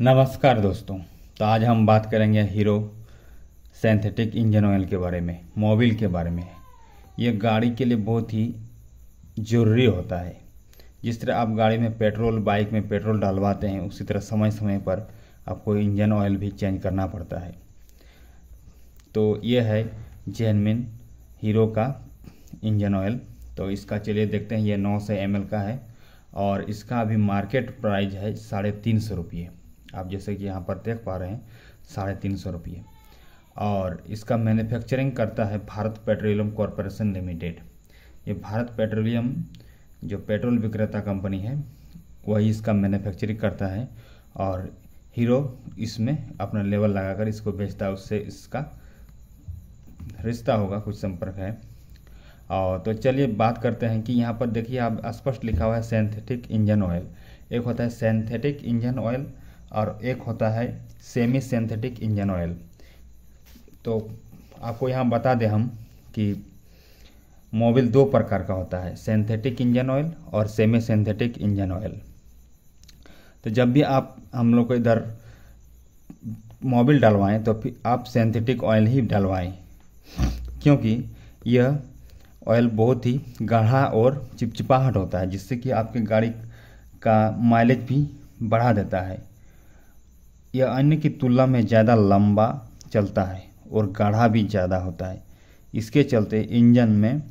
नमस्कार दोस्तों तो आज हम बात करेंगे हीरो सिंथेटिक इंजन ऑयल के बारे में मोबिल के बारे में ये गाड़ी के लिए बहुत ही ज़रूरी होता है जिस तरह आप गाड़ी में पेट्रोल बाइक में पेट्रोल डालवाते हैं उसी तरह समय समय पर आपको इंजन ऑयल भी चेंज करना पड़ता है तो ये है जेनमिन हीरो का इंजन ऑयल तो इसका चलिए देखते हैं ये नौ सौ एम का है और इसका अभी मार्केट प्राइस है साढ़े तीन सौ रुपये आप जैसे कि यहाँ पर देख पा रहे हैं साढ़े तीन सौ रुपये और इसका मैन्युफैक्चरिंग करता है भारत पेट्रोलियम कॉरपोरेशन लिमिटेड ये भारत पेट्रोलियम जो पेट्रोल विक्रेता कंपनी है वही इसका मैन्युफैक्चरिंग करता है और हीरो इसमें अपना लेवल लगाकर इसको बेचता है उससे इसका रिश्ता होगा कुछ संपर्क है और तो चलिए बात करते हैं कि यहाँ पर देखिए आप स्पष्ट लिखा हुआ है सेंथेटिक इंजन ऑयल एक होता है सेंथेटिक इंजन ऑयल और एक होता है सेमी सिंथेटिक इंजन ऑयल तो आपको यहाँ बता दें हम कि मोबिल दो प्रकार का होता है सिंथेटिक इंजन ऑयल और सेमी सिंथेटिक इंजन ऑयल तो जब भी आप हम लोग को इधर मोबिल डलवाएं तो फिर आप सिंथेटिक ऑयल ही डलवाएं क्योंकि यह ऑयल बहुत ही गाढ़ा और चिपचिपाहट होता है जिससे कि आपकी गाड़ी का माइलेज भी बढ़ा देता है यह अन्य की तुलना में ज़्यादा लंबा चलता है और गाढ़ा भी ज़्यादा होता है इसके चलते इंजन में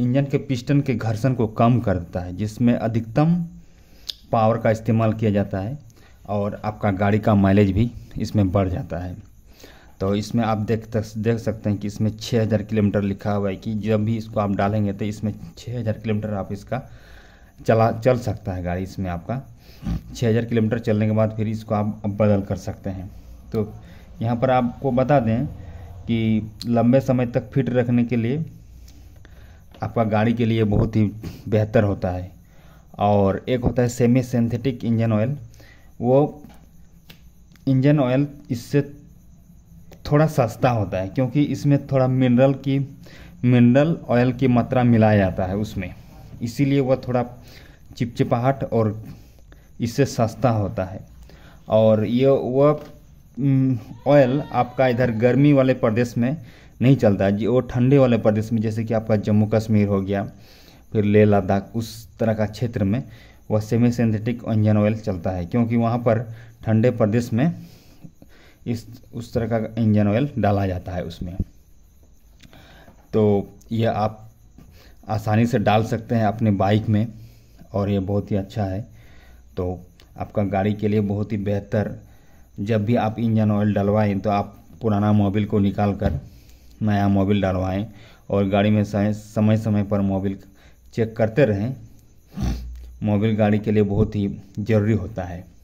इंजन के पिस्टन के घर्षण को कम करता है जिसमें अधिकतम पावर का इस्तेमाल किया जाता है और आपका गाड़ी का माइलेज भी इसमें बढ़ जाता है तो इसमें आप देख देख सकते हैं कि इसमें 6000 किलोमीटर लिखा हुआ है कि जब भी इसको आप डालेंगे तो इसमें 6000 किलोमीटर आप इसका चला चल सकता है गाड़ी इसमें आपका 6000 किलोमीटर चलने के बाद फिर इसको आप बदल कर सकते हैं तो यहाँ पर आपको बता दें कि लंबे समय तक फिट रखने के लिए आपका गाड़ी के लिए बहुत ही बेहतर होता है और एक होता है सेमी सिंथेटिक इंजन ऑयल वो इंजन ऑयल इससे थोड़ा सस्ता होता है क्योंकि इसमें थोड़ा मिनरल की मिनरल ऑयल की मात्रा मिलाया जाता है उसमें इसीलिए वह थोड़ा चिपचिपाहट और इससे सस्ता होता है और ये वह ऑयल आपका इधर गर्मी वाले प्रदेश में नहीं चलता है वो ठंडे वाले प्रदेश में जैसे कि आपका जम्मू कश्मीर हो गया फिर लेह लद्दाख उस तरह का क्षेत्र में वह सेमी सिंथेटिक इंजन ऑयल चलता है क्योंकि वहाँ पर ठंडे प्रदेश में इस उस तरह का इंजन ऑयल डाला जाता है उसमें तो यह आप आसानी से डाल सकते हैं अपने बाइक में और ये बहुत ही अच्छा है तो आपका गाड़ी के लिए बहुत ही बेहतर जब भी आप इंजन ऑयल डलवाएं तो आप पुराना मोबिल को निकाल कर नया मोबिल डलवाएं और गाड़ी में समय समय पर मोबिल चेक करते रहें मोबिल गाड़ी के लिए बहुत ही ज़रूरी होता है